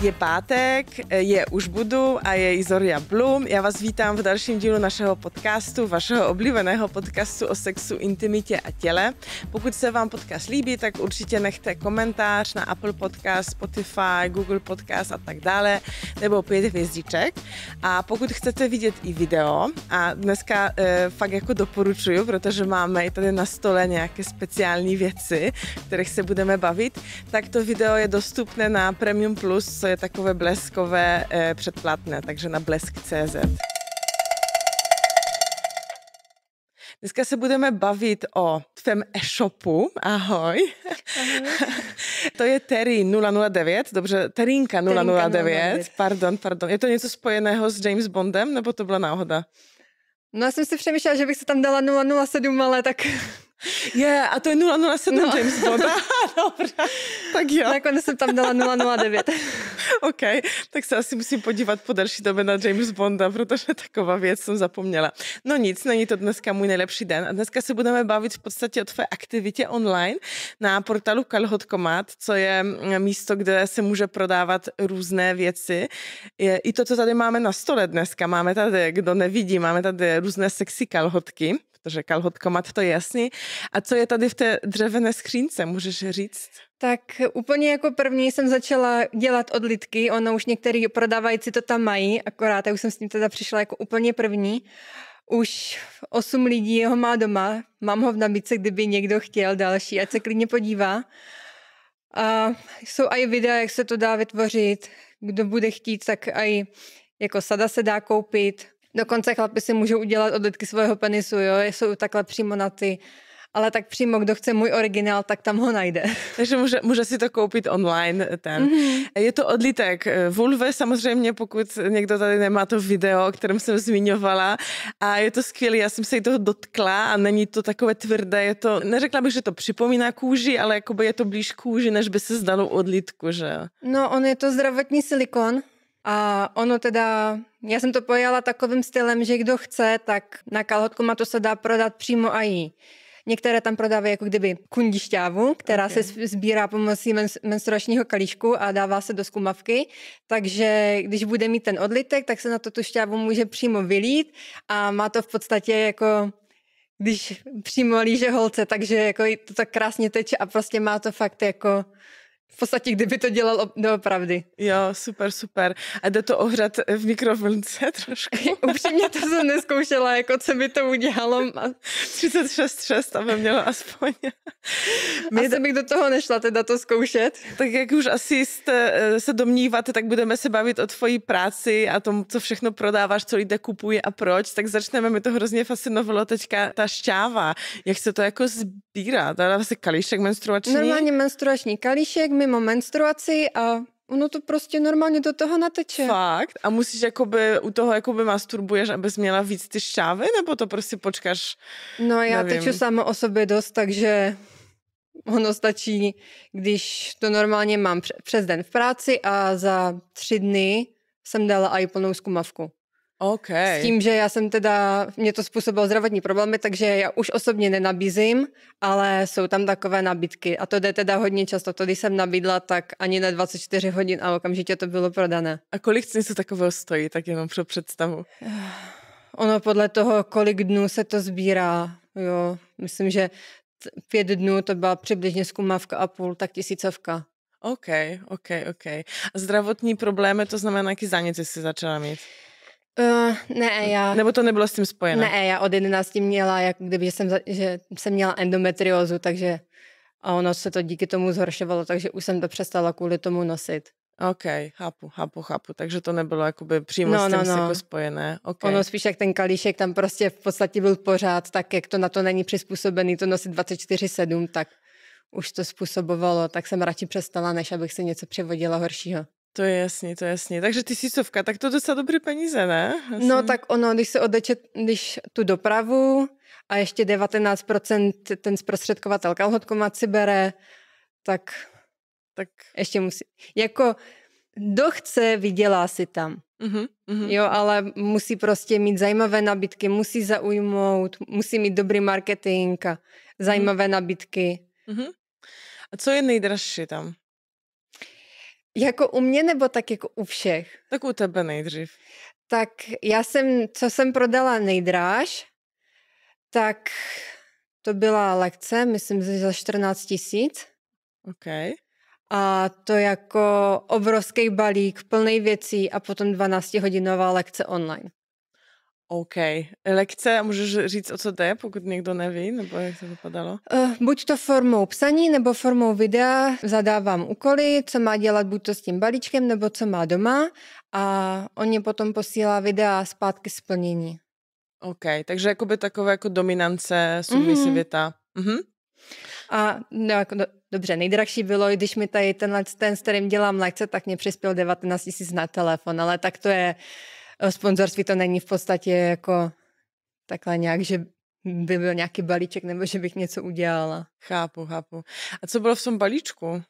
Je pátek, je Už budu a je Izoria Blum. Já vás vítám v dalším dílu našeho podcastu, vašeho oblíbeného podcastu o sexu, intimitě a těle. Pokud se vám podcast líbí, tak určitě nechte komentář na Apple Podcast, Spotify, Google Podcast a tak dále, nebo pět hvězdiček. A pokud chcete vidět i video, a dneska e, fakt jako doporučuju, protože máme i tady na stole nějaké speciální věci, kterých se budeme bavit, tak to video je dostupné na Premium Plus, je takové bleskové eh, předplatné, takže na blesk.cz. Dneska se budeme bavit o tvém e-shopu. Ahoj. Ahoj. to je Terry 009, dobře, Terinka 009, 009, pardon, pardon. Je to něco spojeného s James Bondem, nebo to byla náhoda? No já jsem si přemýšlela, že bych se tam dala 007, ale tak je, a to je 007 no. James Bond. Dobrá. Tak jo. Nakonec jsem tam dala 009. OK, tak se asi musím podívat po další době na James Bonda, protože taková věc jsem zapomněla. No nic, není to dneska můj nejlepší den. A dneska se budeme bavit v podstatě o tvé aktivitě online na portalu Kalhotkomat, co je mm, místo, kde se může prodávat různé věci. Je, I to, co tady máme na stole dneska, máme tady, kdo nevidí, máme tady různé sexy kalhotky protože mat to jasně. A co je tady v té dřevěné skřínce, můžeš říct? Tak úplně jako první jsem začala dělat odlitky, ono už některý prodávající to tam mají, akorát já už jsem s tím teda přišla jako úplně první. Už osm lidí ho má doma, mám ho v nabídce, kdyby někdo chtěl další, ať se klidně podívá. A jsou i videa, jak se to dá vytvořit, kdo bude chtít, tak i jako sada se dá koupit, Dokonce chlapi si můžou udělat odlitky svého penisu, jo, jsou takhle přímo na ty ale tak přímo, kdo chce můj originál, tak tam ho najde. Takže může, může si to koupit online ten. Mm-hmm. Je to odlitek vulve, samozřejmě, pokud někdo tady nemá to video, o kterém jsem zmiňovala. A je to skvělé, já jsem se jí toho dotkla a není to takové tvrdé, je to, neřekla bych, že to připomíná kůži, ale jakoby je to blíž kůži, než by se zdalo odlitku, že? No, on je to zdravotní silikon, a ono teda, já jsem to pojala takovým stylem, že kdo chce, tak na kalhotku má to se dá prodat přímo a jí. Některé tam prodávají jako kdyby kundišťávu, která okay. se sbírá pomocí menstruačního kalíšku a dává se do skumavky. Takže když bude mít ten odlitek, tak se na to tu šťávu může přímo vylít a má to v podstatě jako když přímo líže holce, takže jako to tak krásně teče a prostě má to fakt jako v podstatě, kdyby to dělal doopravdy. Jo, super, super. A jde to ohřat v mikrovlnce trošku? Upřímně to jsem neskoušela, jako co by to udělalo. 36,6, aby měla aspoň. My asi bych do toho nešla teda to zkoušet. Tak jak už asi jste eh, se domníváte, tak budeme se bavit o tvoji práci a tom, co všechno prodáváš, co lidé kupují a proč. Tak začneme, mi to hrozně fascinovalo teďka ta šťáva. Jak se to jako sbírá? Dává se kalíšek menstruační? Normálně menstruační kalíšek, mimo menstruaci a ono to prostě normálně do toho nateče. Fakt? A musíš jakoby u toho jakoby masturbuješ, abys měla víc ty šťávy, nebo to prostě počkáš? No já nevím. teču sama o sobě dost, takže ono stačí, když to normálně mám přes den v práci a za tři dny jsem dala i plnou zkumavku. Okay. S tím, že já jsem teda, mě to způsobilo zdravotní problémy, takže já už osobně nenabízím, ale jsou tam takové nabídky a to jde teda hodně často. To, když jsem nabídla, tak ani na 24 hodin a okamžitě to bylo prodané. A kolik se takového stojí, tak jenom pro představu? Ono podle toho, kolik dnů se to sbírá, jo, myslím, že pět dnů to byla přibližně zkumavka a půl, tak tisícovka. OK, OK, OK. A zdravotní problémy, to znamená, jaký zánět jsi začala mít? Uh, ne, já... Nebo to nebylo s tím spojeno? Ne, já od 11 měla, jak kdyby že jsem, že jsem měla endometriózu, takže a ono se to díky tomu zhoršovalo, takže už jsem to přestala kvůli tomu nosit. OK, chápu, chápu, chápu. Takže to nebylo jakoby přímo no, s no, tím no, no. jako spojené. Okay. Ono spíš jak ten kalíšek tam prostě v podstatě byl pořád, tak jak to na to není přizpůsobený, to nosit 24-7, tak už to způsobovalo, tak jsem radši přestala, než abych si něco přivodila horšího. To je jasně, to je jasně. Takže ty sisovka, tak to docela dobrý peníze, ne? No Asi. No tak ono, když se odeče, když tu dopravu a ještě 19% ten zprostředkovatel kalhotkomat si bere, tak, tak ještě musí. Jako kdo chce, vydělá si tam. Uh-huh, uh-huh. Jo, ale musí prostě mít zajímavé nabídky, musí zaujmout, musí mít dobrý marketing a mhm. zajímavé uh-huh. nabídky. Uh-huh. A co je nejdražší tam? Jako u mě nebo tak jako u všech? Tak u tebe nejdřív. Tak já jsem, co jsem prodala nejdráž, tak to byla lekce, myslím, že za 14 tisíc. OK. A to jako obrovský balík, plný věcí a potom 12-hodinová lekce online. OK. Lekce, můžeš říct, o co jde, pokud někdo neví, nebo jak to vypadalo? Uh, buď to formou psaní, nebo formou videa zadávám úkoly, co má dělat buď to s tím balíčkem, nebo co má doma a on mě potom posílá videa zpátky splnění. OK, takže jakoby takové jako dominance submisivita. Mm-hmm. Mhm. Mm-hmm. A no, jako do, dobře, nejdražší bylo, když mi tady tenhle, ten, s kterým dělám lekce, tak mě přispěl 19 000 na telefon, ale tak to je Eh, sponzorství to není v podstatě jako takhle nějak, že by byl nějaký balíček nebo že bych něco udělala. Chápu, chápu. A co bylo v tom balíčku?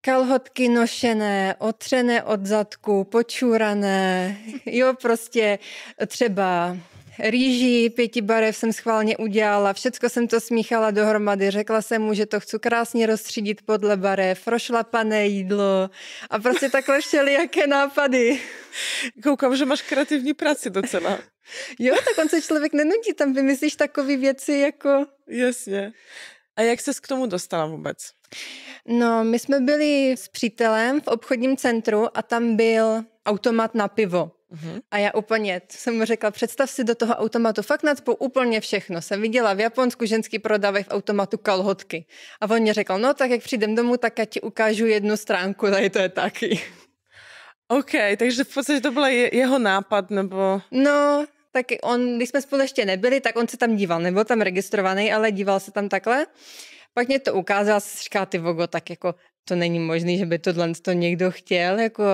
Kalhotky nošené, otřené od zadku, počúrané, jo prostě třeba rýži pěti barev jsem schválně udělala, všecko jsem to smíchala dohromady, řekla jsem mu, že to chci krásně rozstřídit podle barev, rošlapané jídlo a prostě takhle jaké nápady. Koukám, že máš kreativní práci docela. jo, tak on se člověk nenudí, tam vymyslíš takové věci jako... Jasně. A jak ses k tomu dostala vůbec? No, my jsme byli s přítelem v obchodním centru a tam byl automat na pivo. Mm-hmm. A já úplně, jsem mu řekla, představ si do toho automatu fakt nadspou úplně všechno. Jsem viděla v Japonsku ženský prodávají v automatu kalhotky. A on mě řekl, no tak jak přijdem domů, tak já ti ukážu jednu stránku, tady to je taky. OK, takže v podstatě to byl je, jeho nápad, nebo... No, tak on, když jsme spolu ještě nebyli, tak on se tam díval, nebyl tam registrovaný, ale díval se tam takhle. Pak mě to ukázal, říká ty vogo, tak jako to není možný, že by tohle to někdo chtěl, jako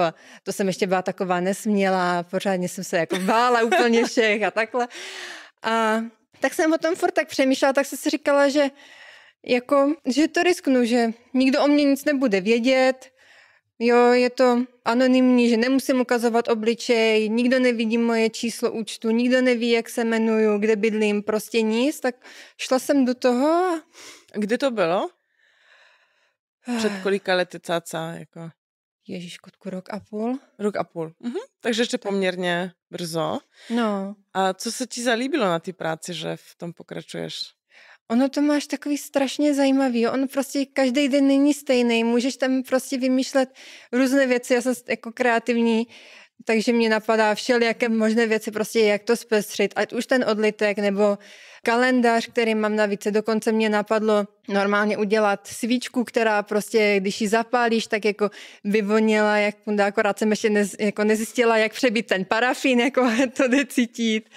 to jsem ještě byla taková nesmělá, pořádně jsem se jako bála úplně všech a takhle. A tak jsem o tom furt tak přemýšlela, tak jsem si říkala, že jako, že to risknu, že nikdo o mě nic nebude vědět, jo, je to anonymní, že nemusím ukazovat obličej, nikdo nevidí moje číslo účtu, nikdo neví, jak se jmenuju, kde bydlím, prostě nic, tak šla jsem do toho. A... Kde to bylo? Před eh. kolika lety cáca, jako? Ježíš, kotku, rok a půl. Rok a půl. Mhm. Takže ještě tak. poměrně brzo. No. A co se ti zalíbilo na té práci, že v tom pokračuješ? Ono to máš takový strašně zajímavý. On prostě každý den není stejný. Můžeš tam prostě vymýšlet různé věci. Já jsem jako kreativní takže mě napadá všelijaké možné věci, prostě jak to zpestřit, ať už ten odlitek nebo kalendář, který mám na Dokonce mě napadlo normálně udělat svíčku, která prostě, když ji zapálíš, tak jako vyvonila, jak akorát jsem ještě nez, jako nezjistila, jak přebít ten parafín, jako to necítit.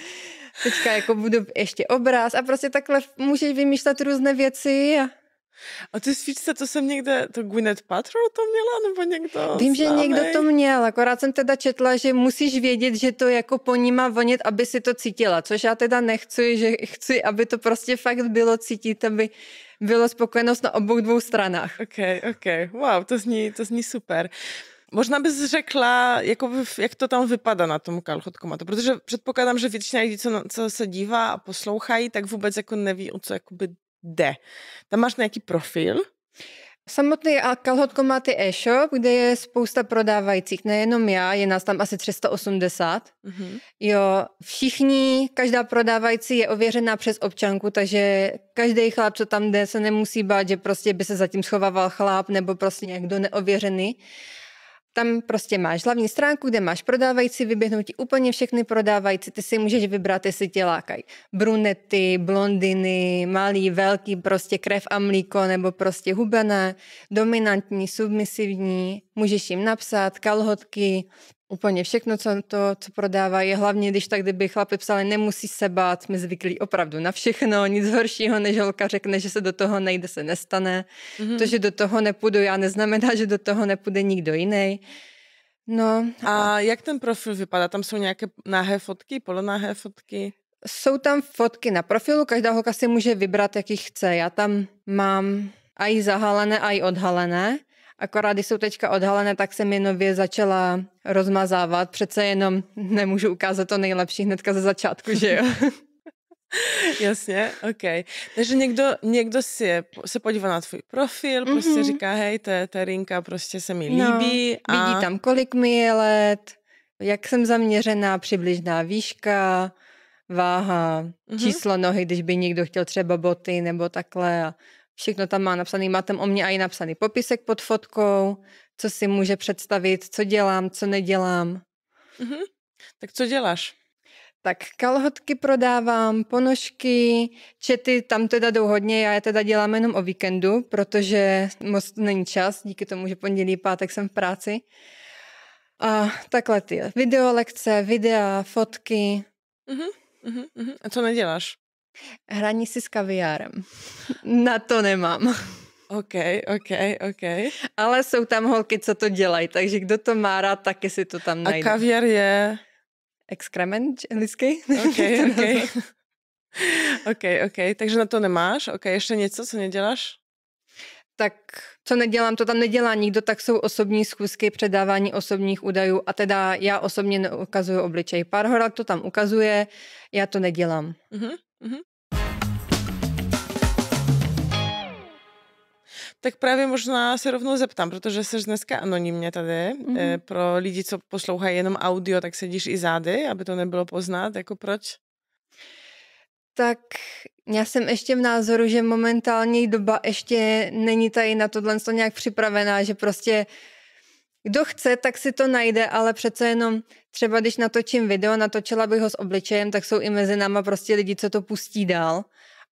teďka jako budu ještě obraz a prostě takhle můžeš vymýšlet různé věci a a ty svíčce, to jsem někde, to Gwyneth Paltrow to měla, nebo někdo? Vím, že někdo to měl, akorát jsem teda četla, že musíš vědět, že to jako po ní má vonět, aby si to cítila, což já teda nechci, že chci, aby to prostě fakt bylo cítit, aby bylo spokojenost na obou dvou stranách. Ok, ok, wow, to zní, to zní super. Možná bys řekla, jakoby, jak to tam vypadá na tom kalchotkomatu, protože předpokládám, že většina lidí, co, co se dívá a poslouchají, tak vůbec jako neví, o co jakoby D. Tam máš nějaký profil? Samotný má ty e-shop, kde je spousta prodávajících, nejenom já, je nás tam asi 380. Mm-hmm. Jo, všichni, každá prodávající je ověřená přes občanku, takže každý chlap, co tam jde, se nemusí bát, že prostě by se zatím schovával chlap nebo prostě někdo neověřený. Tam prostě máš hlavní stránku, kde máš prodávající, vyběhnou ti úplně všechny prodávající, ty si můžeš vybrat, jestli tě lákají brunety, blondiny, malý, velký, prostě krev a mlíko, nebo prostě hubené, dominantní, submisivní, můžeš jim napsat, kalhotky, Úplně všechno, co, to, co prodává, je hlavně, když tak, kdyby chlapi psali, nemusí se bát, jsme zvyklí opravdu na všechno, nic horšího, než holka řekne, že se do toho nejde, se nestane. Mm-hmm. To, že do toho nepůjdu já, neznamená, že do toho nepůjde nikdo jiný. No. A jak ten profil vypadá? Tam jsou nějaké nahé fotky, polonáhé fotky? Jsou tam fotky na profilu, každá holka si může vybrat, jaký chce. Já tam mám i zahalené, i odhalené. Akorát, když jsou teďka odhalené, tak se mi nově začala rozmazávat. Přece jenom nemůžu ukázat to nejlepší hnedka ze začátku, že jo? Jasně, OK. Takže někdo, někdo si se podívá na tvůj profil, mm-hmm. prostě mhm. říká, hej, ta, ta rinka prostě se mi no, líbí. A... Vidí tam, kolik mi je let, jak jsem zaměřená, přibližná výška, váha, mm-hmm. číslo nohy, když by někdo chtěl třeba boty nebo takhle a Všechno tam má napsaný, má tam o mě a i napsaný popisek pod fotkou, co si může představit, co dělám, co nedělám. Mm-hmm. Tak co děláš? Tak kalhotky prodávám, ponožky, čety tam teda jdou hodně, já je teda dělám jenom o víkendu, protože moc není čas, díky tomu, že pondělí, pátek jsem v práci. A takhle ty videolekce, videa, fotky. Uh-huh, uh-huh, uh-huh. A co neděláš? Hraní si s kaviárem. Na to nemám. OK, OK, OK. Ale jsou tam holky, co to dělají, takže kdo to má rád, taky si to tam najde. A kaviár je... Exkrement lidský? OK, OK. OK, OK, takže na to nemáš. OK, ještě něco, co neděláš? Tak co nedělám, to tam nedělá nikdo, tak jsou osobní schůzky, předávání osobních údajů a teda já osobně neukazuju obličej. Pár horak to tam ukazuje, já to nedělám. Mm-hmm. Mm-hmm. Tak právě možná se rovnou zeptám, protože jsi dneska anonymně tady. Mm. E, pro lidi, co poslouchají jenom audio, tak sedíš i zády, aby to nebylo poznat. Jako proč? Tak já jsem ještě v názoru, že momentální doba ještě není tady na tohle nějak připravená, že prostě kdo chce, tak si to najde, ale přece jenom třeba když natočím video, natočila bych ho s obličejem, tak jsou i mezi náma prostě lidi, co to pustí dál.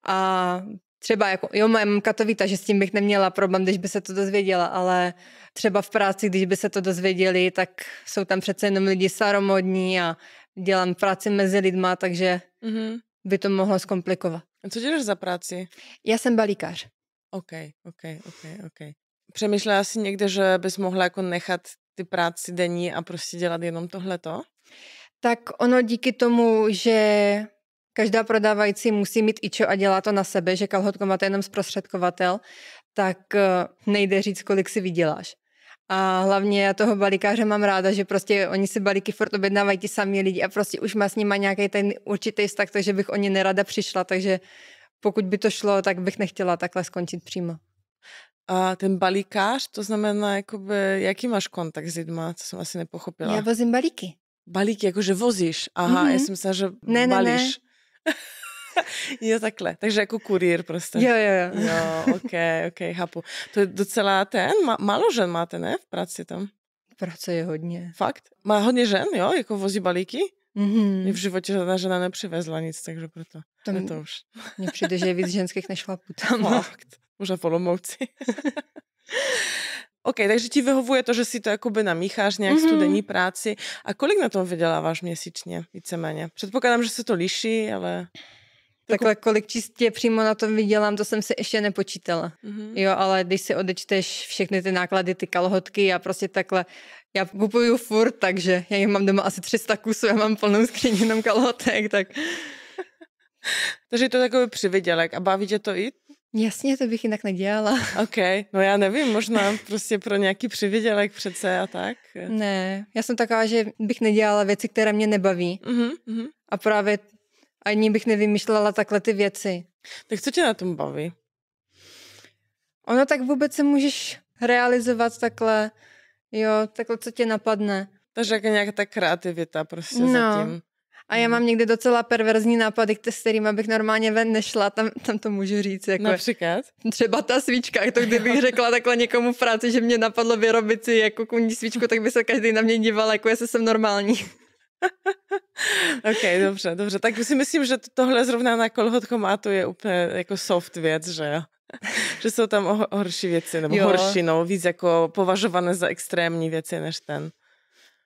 A třeba jako, jo, moje mamka to ví, takže s tím bych neměla problém, když by se to dozvěděla, ale třeba v práci, když by se to dozvěděli, tak jsou tam přece jenom lidi staromodní a dělám práci mezi lidma, takže mm-hmm. by to mohlo zkomplikovat. A co děláš za práci? Já jsem balíkář. OK, OK, OK, OK. Přemýšlela jsi někde, že bys mohla jako nechat ty práci denní a prostě dělat jenom tohleto? Tak ono díky tomu, že každá prodávající musí mít i čo a dělá to na sebe, že kalhotko máte jenom zprostředkovatel, tak eh, nejde říct, kolik si vyděláš. A hlavně já toho balikáře mám ráda, že prostě oni si balíky furt objednávají ti sami lidi a prostě už má s nima nějaký ten určitý vztah, takže bych o ně nerada přišla, takže pokud by to šlo, tak bych nechtěla takhle skončit přímo. A ten balíkář, to znamená, jakoby, jaký máš kontakt s lidmi, to jsem asi nepochopila. Já vozím balíky. Balíky, jakože vozíš. Aha, mm-hmm. já mhm. jsem myslela, že ne, balíš. Ne, ne. jo, takhle. Takže jako kurýr prostě. Jo, jo, jo. Jo, ok, ok, chápu. To je docela ten, Malo málo žen máte, ne, v práci tam? Práce je hodně. Fakt? Má hodně žen, jo, jako vozí balíky? Mm-hmm. Mě v životě žádná žena nepřivezla nic, takže proto. To, mě, to už. Mně přijde, že je víc ženských než chlapů tam. Fakt. Možná v polomouci. OK, takže ti vyhovuje to, že si to jakoby namícháš nějak mm-hmm. studení práci. A kolik na tom vyděláváš měsíčně, víceméně? Předpokládám, že se to liší, ale... Takhle jako- kolik čistě přímo na tom vydělám, to jsem si ještě nepočítala. Mm-hmm. Jo, ale když si odečteš všechny ty náklady, ty kalhotky a prostě takhle, já kupuju furt, takže já jich mám doma asi 300 kusů, já mám plnou skříň jenom kalhotek, tak Takže to je takový přivydělek. A baví tě to i? Jasně, to bych jinak nedělala. OK, no já nevím, možná prostě pro nějaký přivydělek přece a tak. Ne, já jsem taková, že bych nedělala věci, které mě nebaví. Uh-huh, uh-huh. A právě ani bych nevymýšlela takhle ty věci. Tak co tě na tom baví? Ono tak vůbec se můžeš realizovat takhle, jo, takhle, co tě napadne. Takže jako nějaká ta kreativita prostě no. zatím. A já mám mhm. někdy docela perverzní nápady, s kterými bych normálně ven nešla, tam, tam to můžu říct. Jako Například? Třeba ta svíčka, to kdybych řekla takhle někomu v práci, že mě napadlo vyrobit si jako kundí svíčku, tak by se každý na mě díval, jako jestli jsem normální. OK, dobře, dobře. Tak si myslím, že tohle zrovna na kolhodkomatu je úplně jako soft věc, že jo? že jsou tam horší věci, nebo jo. horší, no, víc jako považované za extrémní věci než ten.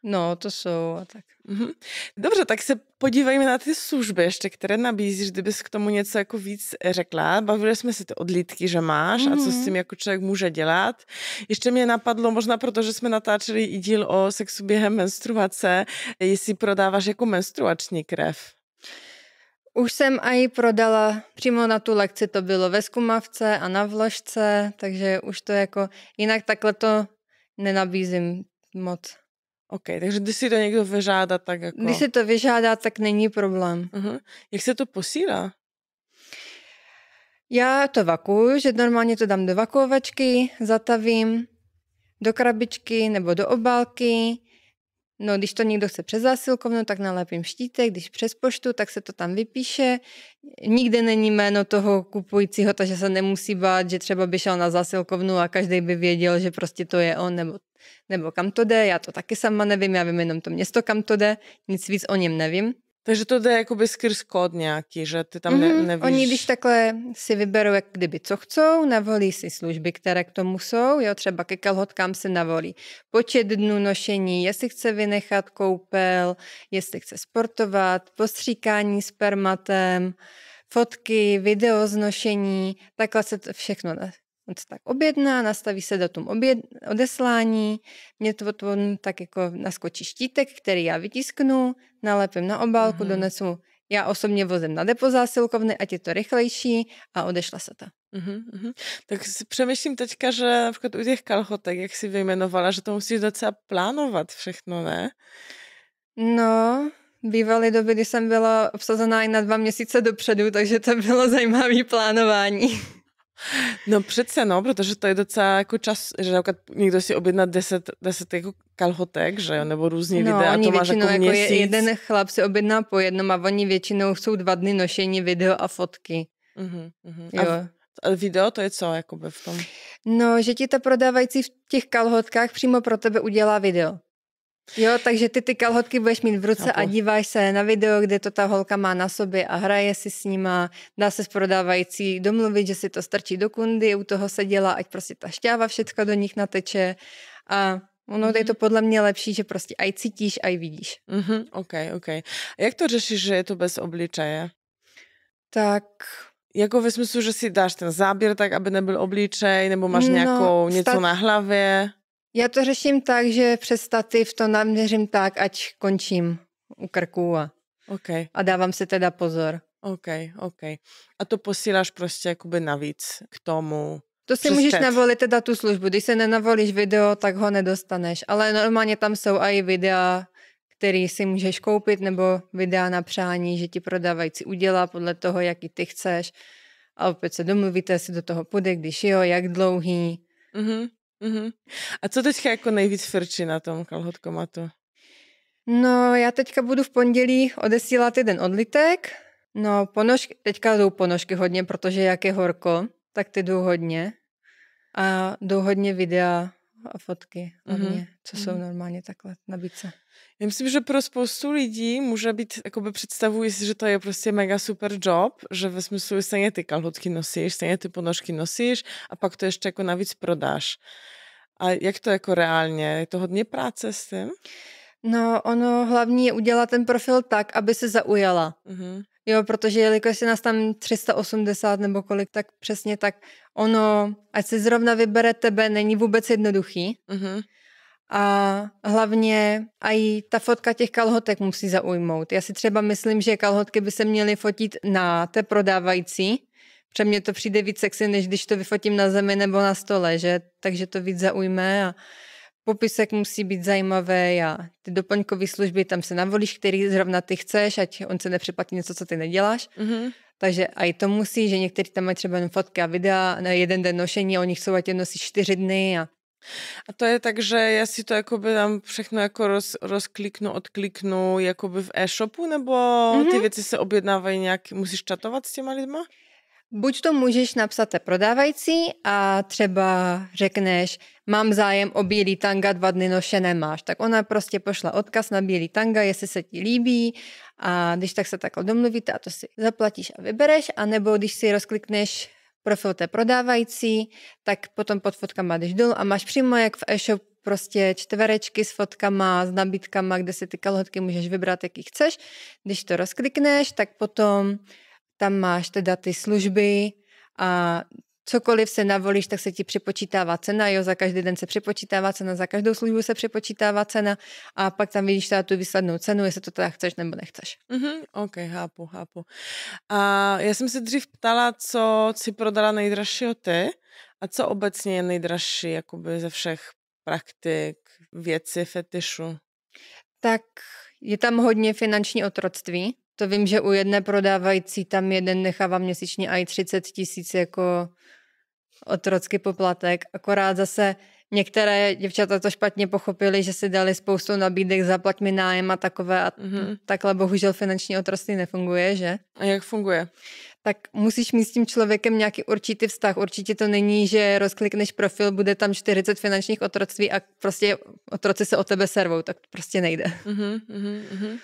No, to jsou a tak. Mhm. Dobře, tak se podívejme na ty služby ještě, které nabízíš, kdybys k tomu něco jako víc řekla. Bavili jsme se ty odlítky, že máš mm-hmm. a co s mhm. tím jako člověk může dělat. Ještě mě napadlo, možná proto, že jsme natáčeli i díl o sexu během menstruace, jestli prodáváš jako menstruační krev. Už jsem aj prodala, přímo na tu lekci to bylo ve skumavce a na vložce, takže už to jako, jinak takhle to nenabízím moc. OK, takže když si to někdo vyžádá, tak jako... Když si to vyžádá, tak není problém. Uh-huh. Jak se to posílá? Já to vakuju, že normálně to dám do vakuovačky, zatavím do krabičky nebo do obálky No, když to někdo chce přes zásilkovnu, tak nalepím štítek, když přes poštu, tak se to tam vypíše. Nikde není jméno toho kupujícího, takže se nemusí bát, že třeba by šel na zásilkovnu a každý by věděl, že prostě to je on nebo, nebo kam to jde. Já to taky sama nevím, já vím jenom to město, kam to jde, nic víc o něm nevím. Takže to jde jakoby skrz kód nějaký, že ty tam ne, mhm, nevíš. Oni když takhle si vyberou jak kdyby co chcou, navolí si služby, které k tomu jsou, jo, třeba ke kalhotkám se navolí počet dnů nošení, jestli chce vynechat koupel, jestli chce sportovat, postříkání spermatem, fotky, video znošení, takhle se to všechno On se tak objedná, nastaví se datum oběd, odeslání, mě to on tak jako naskočí štítek, který já vytisknu, nalepím na obálku, mm-hmm. donesu já osobně vozem na depo zásilkovny, ať je to rychlejší a odešla se to. Uhum, mm-hmm, uhum. Mm-hmm. Tak si přemýšlím teďka, že například u těch kalhotek, jak si vyjmenovala, že to musíš docela plánovat všechno, ne? No, bývaly doby, kdy jsem byla obsazená i na dva měsíce dopředu, takže to bylo zajímavé plánování. No přece no, protože to je docela jako čas, že někdo si objedná 10, 10 jako kalhotek, že jo, nebo různý no, videa, a to máš jako, jako je, jeden chlap si objedná po jednom a oni většinou jsou dva dny nošení video a fotky. Uh-huh, uh-huh. Jo. A, a video to je co jakoby v tom? No, že ti ta prodávající v těch kalhotkách přímo pro tebe udělá video. Jo, takže ty ty kalhotky budeš mít v ruce Chápu. a díváš se na video, kde to ta holka má na sobě a hraje si s nima, dá se s prodávající domluvit, že si to strčí do kundy, u toho se dělá, ať prostě ta šťáva všechno do nich nateče a Ono je mhm. to podle mě lepší, že prostě aj cítíš, aj vidíš. Mm-hmm, OK, OK. jak to řešíš, že je to bez obličeje? Tak jako ve smyslu, že si dáš ten záběr tak, aby nebyl obličej, nebo máš no, nějakou něco na hlavě? Já to řeším tak, že přes stativ to naměřím tak, ať končím u krku a, okay. a dávám si teda pozor. OK, OK. A to posíláš prostě jakoby navíc k tomu. To si přes můžeš ten... navolit teda tu službu. Když se nenavolíš video, tak ho nedostaneš. Ale normálně tam jsou i videa, který si můžeš koupit, nebo videa na přání, že ti prodávající udělá podle toho, jaký ty chceš. A opět se domluvíte, si do toho půjde, když jo, jak dlouhý. Mm-hmm. Mm-hmm. A co teďka jako nejvíc frčí na tom kalhotkomatu? No, já teďka budu v pondělí odesílat jeden odlitek. No, ponožky, teďka jdou ponožky hodně, protože jak je horko, tak ty jdou hodně. A jdou hodně videa a fotky hlavně, mm-hmm. co jsou mm-hmm. normálně takhle na bice. Já myslím, že pro spoustu lidí může být, jakoby představují si, že to je prostě mega super job, že ve smyslu stejně ty kalhotky nosíš, stejně ty ponožky nosíš a pak to ještě jako navíc prodáš. A jak to jako reálně? Je to hodně práce s tím? No ono hlavní je udělat ten profil tak, aby se zaujala. Mm-hmm Jo, protože jelikož je nás tam 380 nebo kolik, tak přesně tak ono, ať si zrovna vybere tebe, není vůbec jednoduchý. Mm-hmm. A hlavně i ta fotka těch kalhotek musí zaujmout. Já si třeba myslím, že kalhotky by se měly fotit na té prodávající, protože mně to přijde víc sexy, než když to vyfotím na zemi nebo na stole, že? Takže to víc zaujme a popisek musí být zajímavý a ty doplňkové služby, tam se navolíš, který zrovna ty chceš, ať on se nepřeplatí něco, co ty neděláš. Mm-hmm. Takže i to musí, že někteří tam mají třeba jen fotky a videa na jeden den nošení a oni chcou, ať je nosí čtyři dny a a to je tak, že já si to jakoby tam všechno jako roz, rozkliknu, odkliknu jakoby v e-shopu, nebo mhm. ty mm-hmm. věci se objednávají nějak, musíš čatovat s těma lidma? Buď to můžeš napsat te prodávající a třeba řekneš, mám zájem o bílý tanga, dva dny noše nemáš. Tak ona prostě pošla odkaz na bílý tanga, jestli se ti líbí a když tak se takhle domluvíte a to si zaplatíš a vybereš, anebo když si rozklikneš profil té prodávající, tak potom pod fotkama jdeš dolů a máš přímo jak v e-shop prostě čtverečky s fotkama, s nabídkama, kde si ty kalhotky můžeš vybrat, jaký chceš. Když to rozklikneš, tak potom tam máš teda ty služby a cokoliv se navolíš, tak se ti připočítává cena, jo, za každý den se připočítává cena, za každou službu se připočítává cena a pak tam vidíš teda tu výslednou cenu, jestli to teda chceš nebo nechceš. Mm-hmm, ok, hápu. hápu. A já jsem se dřív ptala, co si prodala nejdražšího ty a co obecně je nejdražší jakoby ze všech praktik, věci, fetišu? Tak je tam hodně finanční otroctví, to vím, že u jedné prodávající tam jeden nechává měsíčně i 30 tisíc jako otrocky poplatek. Akorát zase některé děvčata to špatně pochopili, že si dali spoustu nabídek, zaplať mi nájem a takové. A mm-hmm. takhle bohužel finanční otroství nefunguje, že? A jak funguje? Tak musíš mít s tím člověkem nějaký určitý vztah. Určitě to není, že rozklikneš profil, bude tam 40 finančních otroctví a prostě otroci se o tebe servou. Tak to prostě nejde. Mm-hmm, mm-hmm.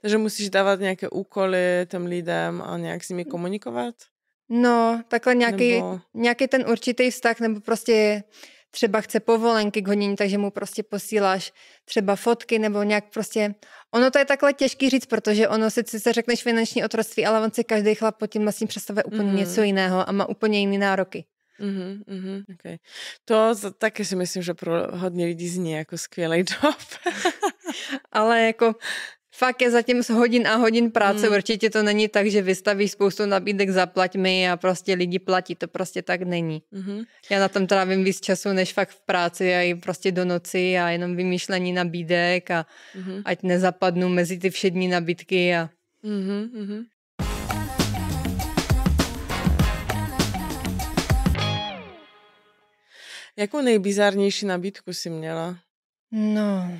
Takže musíš dávat nějaké úkoly těm lidem a nějak s nimi hm. komunikovat? No, takhle nějaký, nebo... nějaký ten určitý vztah, nebo prostě třeba chce povolenky k honění, takže mu prostě posíláš třeba fotky nebo nějak prostě... Ono to je takhle těžký říct, protože ono sice se řekneš finanční otroctví, ale on si každý chlap pod tím vlastně představuje úplně mm-hmm. něco jiného a má úplně jiné nároky. Mm-hmm, mm-hmm, okay. To taky si myslím, že pro hodně lidí zní jako skvělý job. ale jako Fakt je zatím z hodin a hodin práce, hmm. určitě to není tak, že vystavíš spoustu nabídek, zaplať mi a prostě lidi platí, to prostě tak není. Hmm. Já na tom trávím víc času, než fakt v práci a i prostě do noci a jenom vymýšlení nabídek a hmm. ať nezapadnu mezi ty všední nabídky a... Hmm. Hmm. Jakou nejbizarnější nabídku si měla? No,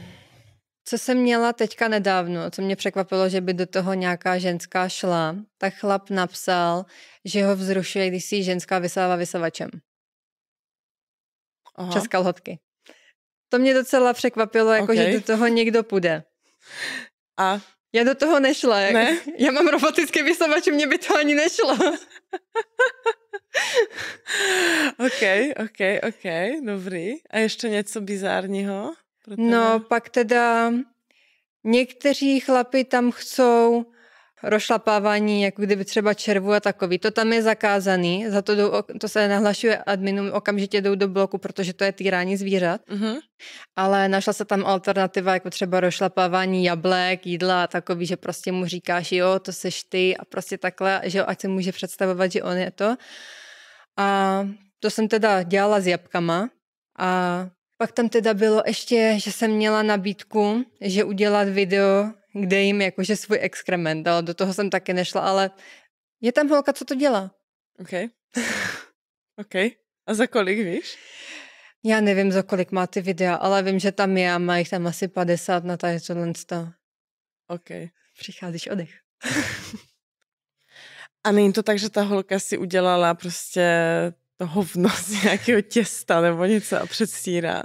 co jsem měla teďka nedávno, co mě překvapilo, že by do toho nějaká ženská šla, tak chlap napsal, že ho vzrušuje, když si ženská vysává vysavačem. Aha. Přes kalhotky. To mě docela překvapilo, jako okay. že do toho někdo půjde. A? Já do toho nešla. Ne? Já mám robotický vysavač, mě by to ani nešlo. OK, OK, OK, dobrý. A ještě něco bizárního? No, pak teda někteří chlapi tam chcou rošlapávání, jako kdyby třeba červu a takový. To tam je zakázaný, za to, jdou, to se nahlašuje adminům, okamžitě jdou do bloku, protože to je týrání zvířat. Mm-hmm. Ale našla se tam alternativa, jako třeba rošlapávání jablek, jídla a takový, že prostě mu říkáš, jo, to seš ty a prostě takhle, že jo, ať se může představovat, že on je to. A to jsem teda dělala s jabkama a pak tam teda bylo ještě, že jsem měla nabídku, že udělat video, kde jim jakože svůj exkrement, ale do toho jsem taky nešla, ale je tam holka, co to dělá. OK. OK. A za kolik, víš? Já nevím, za kolik má ty videa, ale vím, že tam je a má jich tam asi 50 na tady tohle. OK. Přicházíš odech. a není to tak, že ta holka si udělala prostě to hovno z nějakého těsta nebo něco a předstírá.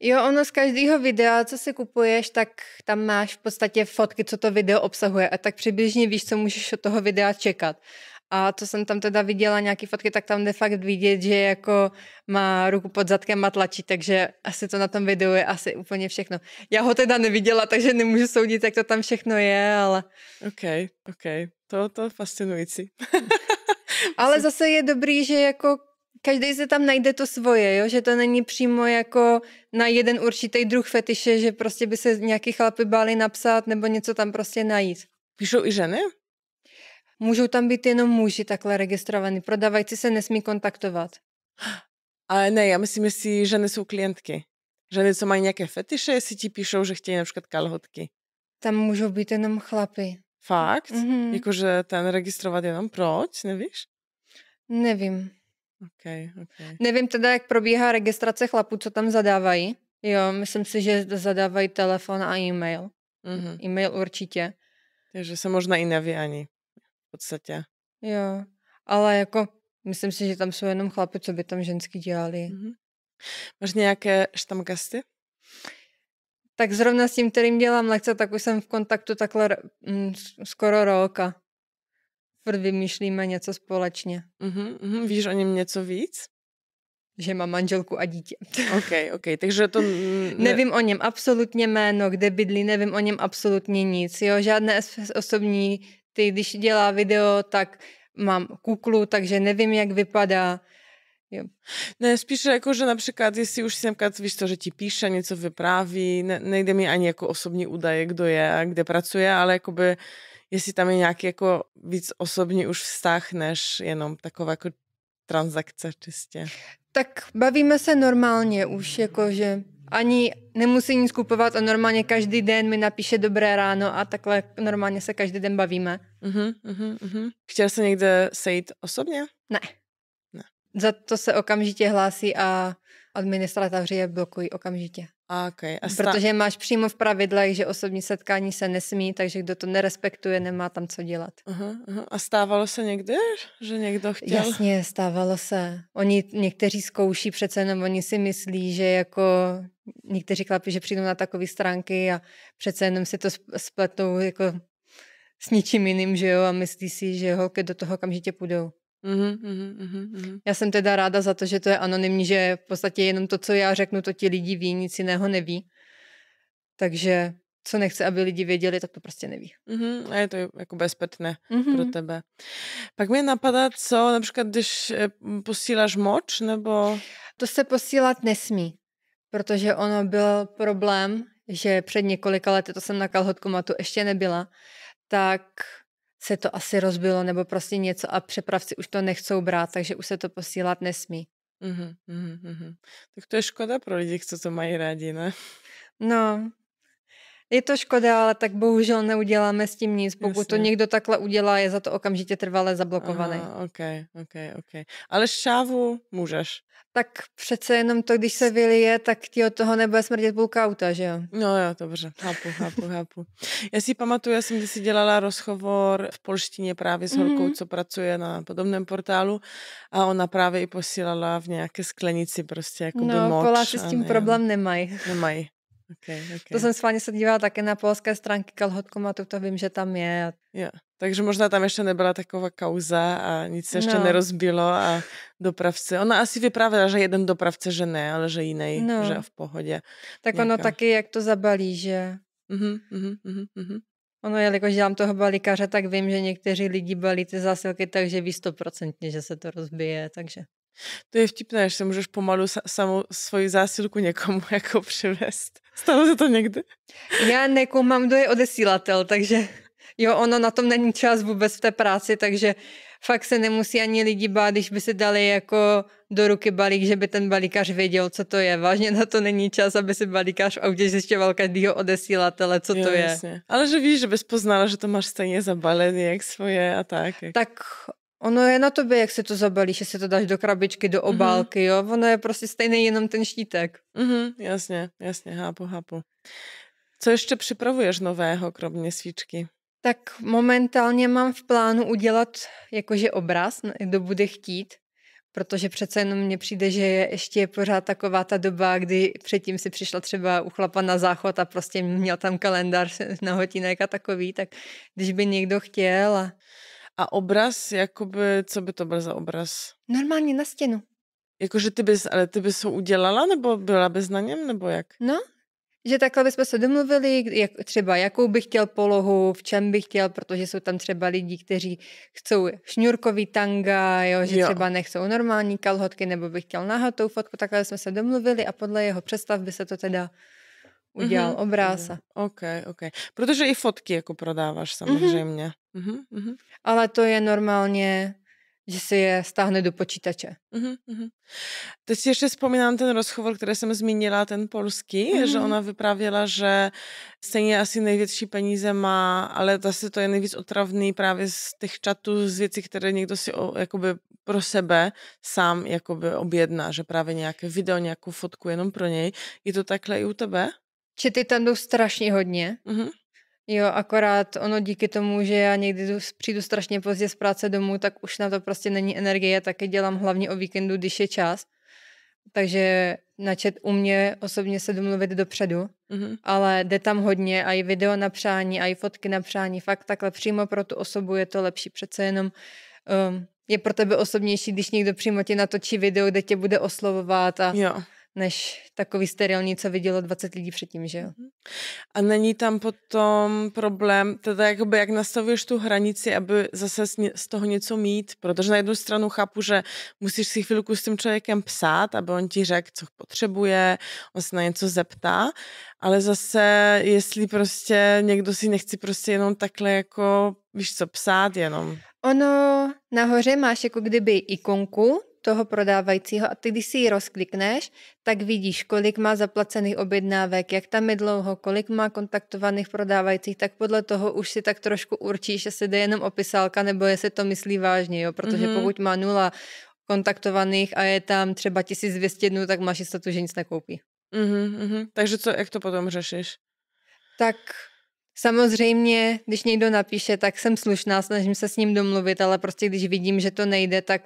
Jo, ono z každého videa, co si kupuješ, tak tam máš v podstatě fotky, co to video obsahuje a tak přibližně víš, co můžeš od toho videa čekat. A to jsem tam teda viděla nějaké fotky, tak tam jde fakt vidět, že jako má ruku pod zadkem a tlačí, takže asi to na tom videu je asi úplně všechno. Já ho teda neviděla, takže nemůžu soudit, jak to tam všechno je, ale... Ok, ok, to, to fascinující. ale zase je dobrý, že jako každý se tam najde to svoje, jo? že to není přímo jako na jeden určitý druh fetiše, že prostě by se nějaký chlapy báli napsat nebo něco tam prostě najít. Píšou i ženy? Můžou tam být jenom muži takhle registrovaní. Prodavající se nesmí kontaktovat. Ale ne, já myslím, že si ženy jsou klientky. Ženy, co mají nějaké fetiše, si ti píšou, že chtějí například kalhotky. Tam můžou být jenom chlapy. Fakt? Mm-hmm. Jakože ten registrovat jenom proč, nevíš? Nevím. Okay, okay. Nevím teda, jak probíhá registrace chlapů, co tam zadávají. Jo, myslím si, že zadávají telefon a e-mail. Mm-hmm. E-mail určitě. Takže se možná i neví ani v podstatě. Jo, ale jako myslím si, že tam jsou jenom chlapy, co by tam ženský dělali. Mm-hmm. Máš nějaké štamgasty? Tak zrovna s tím, kterým dělám lekce, tak už jsem v kontaktu takhle m, mm, skoro roka furt vymýšlíme něco společně. Uh-huh, uh-huh. Víš o něm něco víc? Že má manželku a dítě. OK, OK, takže to... Ne... nevím o něm absolutně jméno, kde bydlí, nevím o něm absolutně nic, jo, žádné osobní, ty když dělá video, tak mám kuklu, takže nevím, jak vypadá, Jo. Ne, spíš jako, že například, jestli už si například, víš to, že ti píše, něco vypráví, ne, nejde mi ani jako osobní údaje, kdo je a kde pracuje, ale jakoby jestli tam je nějaký jako víc osobní už vztah, než jenom taková jako transakce čistě. Tak bavíme se normálně už, jako že ani nemusí nic kupovat a normálně každý den mi napíše dobré ráno a takhle normálně se každý den bavíme. Uh-huh, uh-huh, uh-huh. Chtěl jsi někde sejít osobně? Ne. ne. Za to se okamžitě hlásí a administratoři je blokují okamžitě. Okay. A sta- Protože máš přímo v pravidlech, že osobní setkání se nesmí, takže kdo to nerespektuje, nemá tam co dělat. Uh-huh, uh-huh. A stávalo se někdy, že někdo chtěl? Jasně, stávalo se. Oni někteří zkouší přece, jenom oni si myslí, že jako někteří chlapi, že přijdou na takové stránky a přece jenom si to spletou jako s ničím jiným, že jo, a myslí si, že holky do toho okamžitě půjdou. Uhum, uhum, uhum. Já jsem teda ráda za to, že to je anonymní, že v podstatě jenom to, co já řeknu, to ti lidi ví, nic jiného neví. Takže co nechce, aby lidi věděli, tak to prostě neví. Mm-hmm, a je to jako bezpečné mm-hmm. pro tebe. Pak mě napadá, co například, když eh, posíláš moč, nebo... To se posílat nesmí, protože ono byl problém, že před několika lety, to jsem na matu ještě nebyla, tak se to asi rozbilo nebo prostě něco a přepravci už to nechcou brát, takže už se to posílat nesmí. Uh-huh, uh-huh. Tak to je škoda pro lidi, co to mají rádi, ne? No, je to škoda, ale tak bohužel neuděláme s tím nic. Pokud Jasně. to někdo takhle udělá, je za to okamžitě trvale zablokovaný. Aha, ok, ok, ok. Ale šávu můžeš. Tak přece jenom to, když se vylije, tak ti od toho nebude smrdět půlka auta, že jo? No jo, dobře, chápu, chápu, chápu. Já si pamatuju, já jsem si dělala rozhovor v polštině právě s holkou, mm-hmm. co pracuje na podobném portálu a ona právě i posílala v nějaké sklenici prostě jako No, moč, Poláci s tím ne, problém nemají. Nemají, Okay, okay. To jsem vámi se dívala také na polské stránky a to vím, že tam je. Ja. Takže možná tam ještě nebyla taková kauza a nic se ještě no. nerozbilo a dopravce, ona asi vyprávěla, že jeden dopravce, že ne, ale že jiný, no. že v pohodě. Tak nějaká... ono taky, jak to zabalí, že? Uh-huh, uh-huh, uh-huh. Ono, jelikož dělám toho balíkaře, tak vím, že někteří lidi balí ty zásilky takže ví stoprocentně, že se to rozbije, takže to je vtipné, že můžeš pomalu samou svoji zásilku někomu jako přivést. Stalo se to někdy? Já nekoumám, kdo je odesílatel, takže jo, ono na tom není čas vůbec v té práci, takže fakt se nemusí ani lidi bát, když by si dali jako do ruky balík, že by ten balíkař věděl, co to je. Vážně na to není čas, aby si balíkař v autě zjišťoval každýho odesílatele, co jo, to je. Jasně. Ale že víš, že bys poznala, že to máš stejně zabalený, jak svoje a tak. Jak... Tak Ono je na tobě, jak se to zabalíš, se to dáš do krabičky, do mhm. obálky, mm-hmm. jo. Ono je prostě stejný jenom ten štítek. Mm-hmm, jasně, jasně, hápu, hápu. Co ještě připravuješ nového, kromě svíčky? Tak momentálně mám v plánu udělat jakože obraz, kdo bude chtít, protože přece jenom mně přijde, že je ještě pořád taková ta doba, kdy předtím si přišla třeba u chlapa na záchod a prostě měl tam kalendář na hotinek a takový, tak když by někdo chtěl a a obraz, jakoby, co by to byl za obraz? Normálně na stěnu. Jakože ty bys, ale ty bys ho udělala, nebo byla bys na něm, nebo jak? No, že takhle bychom se domluvili, jak, třeba jakou bych chtěl polohu, v čem bych chtěl, protože jsou tam třeba lidi, kteří chcou šňůrkový tanga, jo, že jo. třeba nechcou normální kalhotky, nebo bych chtěl nahotou fotku, takhle jsme se domluvili a podle jeho představ by se to teda udělal mm-hmm. obráz. Mhm. OK, OK. Protože i fotky jako prodáváš mhm. samozřejmě. Mm-hmm. Mm-hmm. Ale to je normálně že si je stáhne do počítače. Mm-hmm. Teď si ještě vzpomínám ten rozhovor, který jsem zmínila, ten polský, mm-hmm. že ona vyprávěla, že stejně asi největší peníze má, ale zase to je nejvíc otravný právě z těch čatů, z věcí, které někdo si o, jakoby pro sebe sám jakoby objedná, že právě nějaké video, nějakou fotku jenom pro něj. Je to takhle i u tebe? Čety tam jdou strašně hodně. Mm-hmm. Jo, akorát ono díky tomu, že já někdy jdu, přijdu strašně pozdě z práce domů, tak už na to prostě není energie. také taky dělám hlavně o víkendu, když je čas. Takže načet u mě osobně se domluvit dopředu, mm-hmm. ale jde tam hodně, a i video na přání, a i fotky na přání, fakt takhle přímo pro tu osobu je to lepší, přece jenom um, je pro tebe osobnější, když někdo přímo ti natočí video, kde tě bude oslovovat a jo než takový sterilní, co vidělo 20 lidí předtím, že jo. Mhm. A není tam potom problém, teda jakoby jak nastavuješ tu hranici, aby zase z toho něco mít, protože na jednu stranu chápu, že musíš si chvilku s tím člověkem psát, aby on ti řekl, co potřebuje, on se na něco zeptá, ale zase, jestli prostě někdo si nechci prostě jenom takhle jako, víš co, psát jenom. Ono nahoře máš jako kdyby ikonku, toho prodávajícího a ty, když si ji rozklikneš, tak vidíš, kolik má zaplacených objednávek, jak tam je dlouho, kolik má kontaktovaných prodávajících, tak podle toho už si tak trošku určíš, jestli jde jenom opisálka, nebo jestli to myslí vážně, jo? protože mm-hmm. pokud má nula kontaktovaných a je tam třeba 1200 dnů, tak máš jistotu, že nic nekoupí. Mm-hmm, mm-hmm. Takže co, jak to potom řešíš? Tak Samozřejmě, když někdo napíše, tak jsem slušná, snažím se s ním domluvit, ale prostě když vidím, že to nejde, tak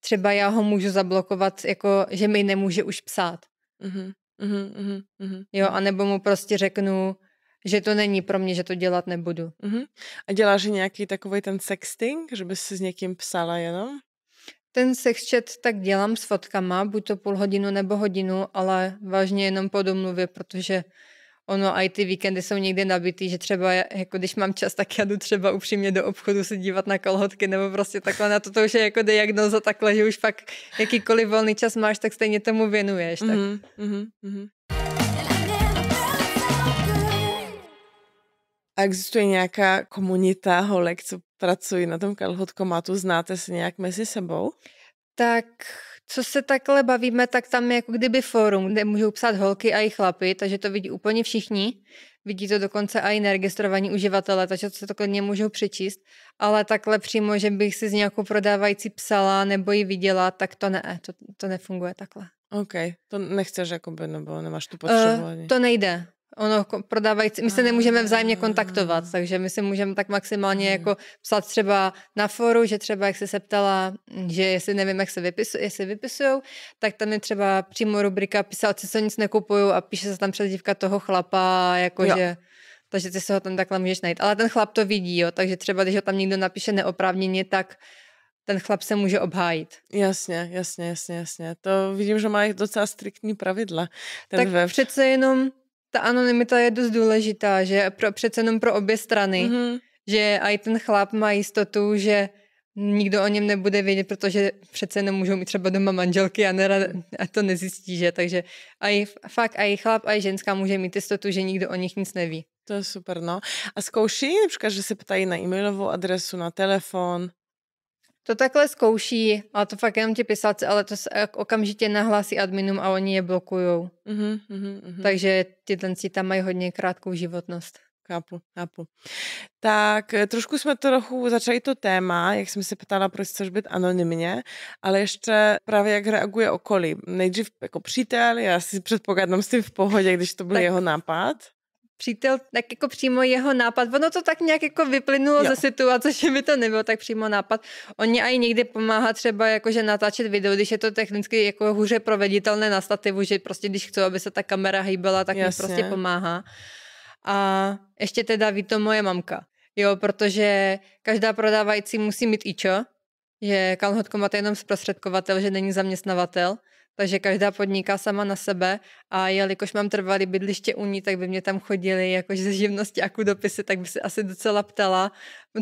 třeba já ho můžu zablokovat, jako že mi nemůže už psát. Uh-huh, uh-huh, uh-huh. Jo, anebo mu prostě řeknu, že to není pro mě, že to dělat nebudu. Uh-huh. A děláš nějaký takový ten sexting, že bys si s někým psala jenom? Ten sexchat tak dělám s fotkama, buď to půl hodinu nebo hodinu, ale vážně jenom po domluvě, protože ono i ty víkendy jsou někdy nabitý, že třeba jako když mám čas, tak já jdu třeba upřímně do obchodu se dívat na kolhotky nebo prostě takhle na to, to už je jako diagnoza takhle, že už pak jakýkoliv volný čas máš, tak stejně tomu věnuješ. Tak. Mm-hmm, mm-hmm. A existuje nějaká komunita holek, co pracují na tom kalhotkomatu? Znáte se nějak mezi sebou? Tak co se takhle bavíme, tak tam je jako kdyby fórum, kde můžou psát holky a i chlapy, takže to vidí úplně všichni. Vidí to dokonce i neregistrovaní uživatelé, takže to se to klidně můžou přečíst. Ale takhle přímo, že bych si s nějakou prodávající psala nebo ji viděla, tak to ne, to, to nefunguje takhle. OK, to nechceš jakoby, nebo nemáš tu eh, potřebu? Uh, to nejde, ono prodávající, my se nemůžeme vzájemně kontaktovat, mm. takže my se můžeme tak maximálně jako psát třeba na foru, že třeba, jak jsi se ptala, že jestli nevím, jak se vypisu, jestli vypisujou, tak tam je třeba přímo rubrika písalci, co nic nekupují a píše se tam předívka toho chlapa, jakože... Takže ty se ho tam takhle můžeš najít. Ale ten chlap to vidí, jo, takže třeba když ho tam někdo napíše neoprávněně, tak ten chlap se může obhájit. Jasně, jasně, jasně, jasně. To vidím, že má docela striktní pravidla. Ten tak web. přece jenom ta anonymita je dost důležitá, že pro, přece jenom pro obě strany, mm-hmm. že i ten chlap má jistotu, že nikdo o něm nebude vědět, protože přece nemůžou mít třeba doma manželky a, nerad, a to nezjistí, že? Takže aj, fakt i chlap, i ženská může mít jistotu, že nikdo o nich nic neví. To je super, no. A zkouší, například, že se ptají na e-mailovou adresu, na telefon? to takhle zkouší, ale to fakt jenom ti pisáci, ale to se okamžitě nahlásí adminům a oni je blokujou. Uh-huh, uh-huh. Takže ty tenci tam mají hodně krátkou životnost. Chápu, chápu. Tak eh, trošku jsme trochu začali to téma, jak jsem se ptala, proč chceš být anonymně, ale ještě právě jak reaguje okolí. Nejdřív jako přítel, já si předpokládám s tím v pohodě, když to byl tak. jeho nápad přítel, tak jako přímo jeho nápad, ono to tak nějak jako vyplynulo jo. ze situace, že mi to nebylo tak přímo nápad. On mě i někdy pomáhá třeba jakože natáčet video, když je to technicky jako hůře proveditelné na stativu, že prostě když chci, aby se ta kamera hýbala, tak Jasně. mi prostě pomáhá. A ještě teda ví to moje mamka. Jo, protože každá prodávající musí mít ičo, že kalhotko máte jenom zprostředkovatel, že není zaměstnavatel takže každá podniká sama na sebe a jelikož mám trvalý bydliště u ní, tak by mě tam chodili jakože ze živnosti a dopisy, tak by se asi docela ptala,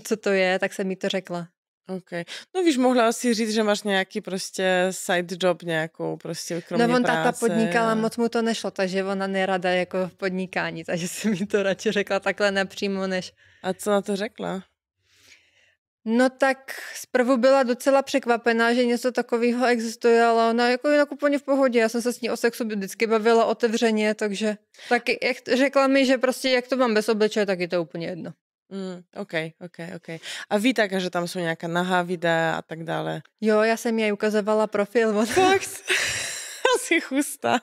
co to je, tak jsem jí to řekla. Ok, No víš, mohla si říct, že máš nějaký prostě side job nějakou prostě kromě No on práce, táta podnikala, a... moc mu to nešlo, takže ona nerada jako v podnikání, takže jsem mi to radši řekla takhle napřímo, než... A co na to řekla? No tak zprvu byla docela překvapená, že něco takového existuje, ale ona jako jinak úplně v pohodě. Já jsem se s ní o sexu vždycky bavila otevřeně, takže taky jak řekla mi, že prostě jak to mám bez obličeje, tak je to úplně jedno. Mm, OK, OK, OK. A ví také, že tam jsou nějaká nahá videa a tak dále. Jo, já jsem jí ukazovala profil. Od... Asi chusta.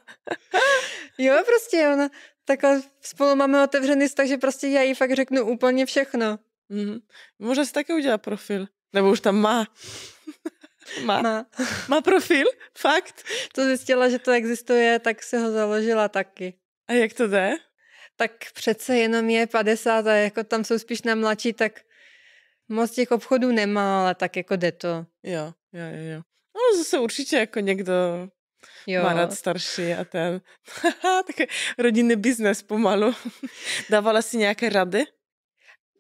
jo, prostě ona takhle spolu máme otevřený, takže prostě já jí fakt řeknu úplně všechno. Mm-hmm. Možná si také udělat profil. Nebo už tam má. Má. Má. Má profil? Fakt? To zjistila, že to existuje, tak si ho založila taky. A jak to jde? Tak přece jenom je 50 a jako tam jsou spíš na mladší, tak moc těch obchodů nemá, ale tak jako jde to. Jo, jo, jo. jo. No zase určitě jako někdo jo. má rád starší a ten. tak rodinný biznes pomalu. Dávala si nějaké rady?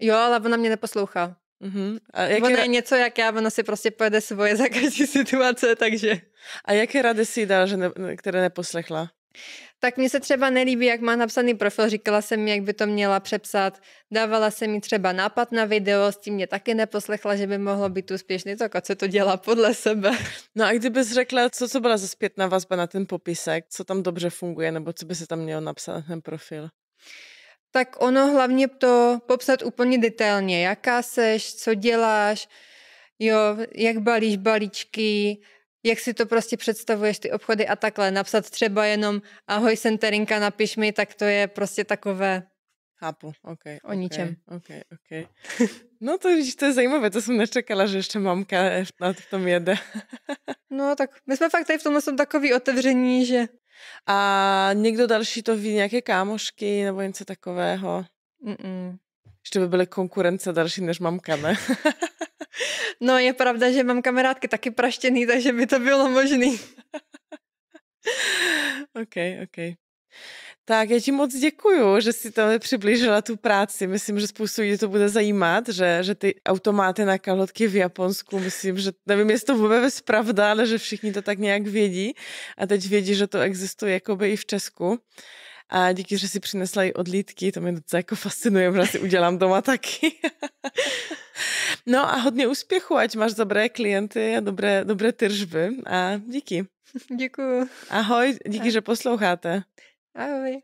Jo, ale ona mě neposlouchá. Mm-hmm. Ona je něco jak já, ona si prostě pojede svoje za každý situace, takže... A jaké rady si dala, že ne, které neposlechla? Tak mně se třeba nelíbí, jak má napsaný profil, říkala jsem mi, jak by to měla přepsat, dávala jsem mi třeba nápad na video, s tím mě taky neposlechla, že by mohlo být úspěšný, tak a co to dělá podle sebe. No a kdybys řekla, co, co byla za zpětná vazba na ten popisek, co tam dobře funguje, nebo co by se tam mělo napsat na ten profil? tak ono hlavně to popsat úplně detailně, jaká seš, co děláš, jo, jak balíš balíčky, jak si to prostě představuješ, ty obchody a takhle. Napsat třeba jenom ahoj Terinka, napiš mi, tak to je prostě takové Chápu, OK. O okay, ničem. OK, OK. No to vidíš, to je zajímavé, to jsem nečekala, že ještě mamka na to v tom jede. No tak my jsme fakt tady v tom jsou takový otevření, že a někdo další to ví, nějaké kámošky nebo něco takového? Mm-mm. Ještě by byly konkurence další než mamka, ne? no je pravda, že mám kamarádky taky praštěný, takže by to bylo možný. OK, OK. Tak já ti moc děkuju, že jsi tam přiblížila tu práci. Myslím, že spoustu lidí to bude zajímat, že, že ty automáty na kalhotky v Japonsku, myslím, že nevím, jestli to vůbec pravda, ale že všichni to tak nějak vědí a teď vědí, že to existuje jakoby i v Česku. A díky, že si přinesla i odlítky, to mě docela jako fascinuje, protože si udělám doma taky. no a hodně úspěchu, ať máš dobré klienty a dobré, dobré tržby. A díky. Děkuju. Ahoj, díky, tak. že posloucháte. Ah oui